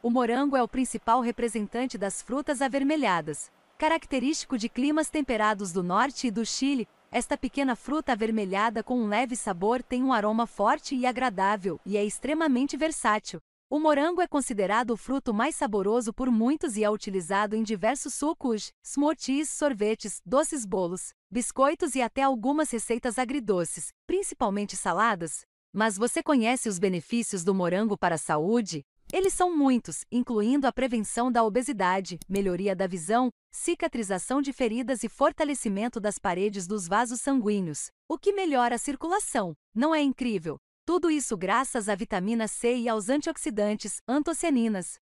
O morango é o principal representante das frutas avermelhadas. Característico de climas temperados do norte e do Chile, esta pequena fruta avermelhada com um leve sabor tem um aroma forte e agradável e é extremamente versátil. O morango é considerado o fruto mais saboroso por muitos e é utilizado em diversos sucos, smoothies, sorvetes, doces bolos, biscoitos e até algumas receitas agridoces, principalmente saladas. Mas você conhece os benefícios do morango para a saúde? Eles são muitos, incluindo a prevenção da obesidade, melhoria da visão, cicatrização de feridas e fortalecimento das paredes dos vasos sanguíneos, o que melhora a circulação. Não é incrível? Tudo isso graças à vitamina C e aos antioxidantes, antocianinas,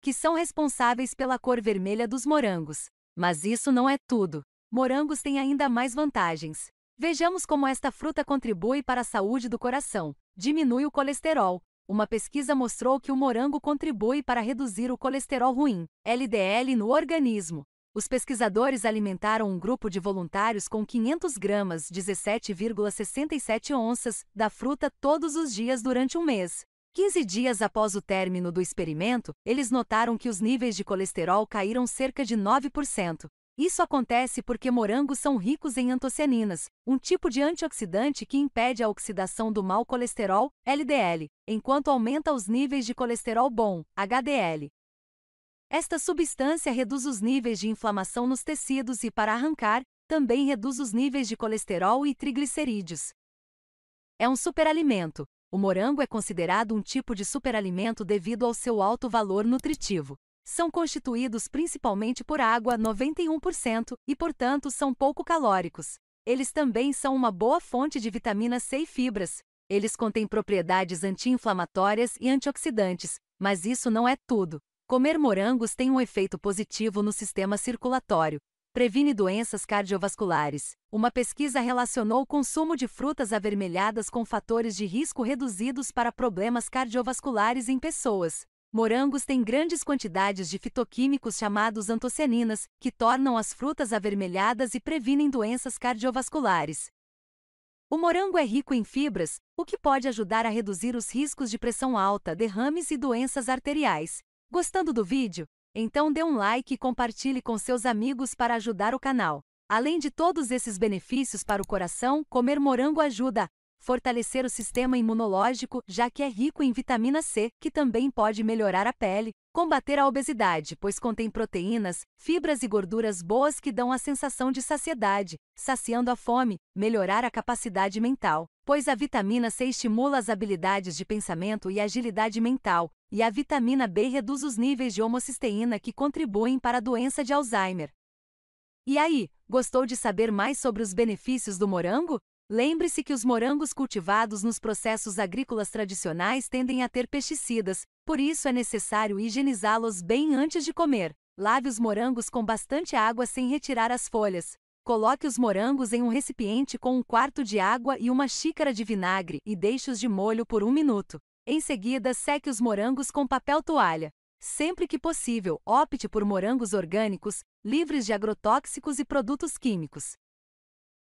que são responsáveis pela cor vermelha dos morangos. Mas isso não é tudo. Morangos têm ainda mais vantagens. Vejamos como esta fruta contribui para a saúde do coração. Diminui o colesterol, uma pesquisa mostrou que o morango contribui para reduzir o colesterol ruim, LDL, no organismo. Os pesquisadores alimentaram um grupo de voluntários com 500 gramas, 17,67 onças, da fruta todos os dias durante um mês. 15 dias após o término do experimento, eles notaram que os níveis de colesterol caíram cerca de 9%, isso acontece porque morangos são ricos em antocianinas, um tipo de antioxidante que impede a oxidação do mau colesterol, LDL, enquanto aumenta os níveis de colesterol bom, HDL. Esta substância reduz os níveis de inflamação nos tecidos e, para arrancar, também reduz os níveis de colesterol e triglicerídeos. É um superalimento. O morango é considerado um tipo de superalimento devido ao seu alto valor nutritivo são constituídos principalmente por água 91% e, portanto, são pouco calóricos. Eles também são uma boa fonte de vitamina C e fibras. Eles contêm propriedades anti-inflamatórias e antioxidantes, mas isso não é tudo. Comer morangos tem um efeito positivo no sistema circulatório. Previne doenças cardiovasculares. Uma pesquisa relacionou o consumo de frutas avermelhadas com fatores de risco reduzidos para problemas cardiovasculares em pessoas. Morangos têm grandes quantidades de fitoquímicos chamados antocianinas, que tornam as frutas avermelhadas e previnem doenças cardiovasculares. O morango é rico em fibras, o que pode ajudar a reduzir os riscos de pressão alta, derrames e doenças arteriais. Gostando do vídeo? Então dê um like e compartilhe com seus amigos para ajudar o canal. Além de todos esses benefícios para o coração, comer morango ajuda fortalecer o sistema imunológico, já que é rico em vitamina C, que também pode melhorar a pele, combater a obesidade, pois contém proteínas, fibras e gorduras boas que dão a sensação de saciedade, saciando a fome, melhorar a capacidade mental, pois a vitamina C estimula as habilidades de pensamento e agilidade mental, e a vitamina B reduz os níveis de homocisteína que contribuem para a doença de Alzheimer. E aí, gostou de saber mais sobre os benefícios do morango? Lembre-se que os morangos cultivados nos processos agrícolas tradicionais tendem a ter pesticidas, por isso é necessário higienizá-los bem antes de comer. Lave os morangos com bastante água sem retirar as folhas. Coloque os morangos em um recipiente com um quarto de água e uma xícara de vinagre e deixe-os de molho por um minuto. Em seguida, seque os morangos com papel toalha. Sempre que possível, opte por morangos orgânicos, livres de agrotóxicos e produtos químicos.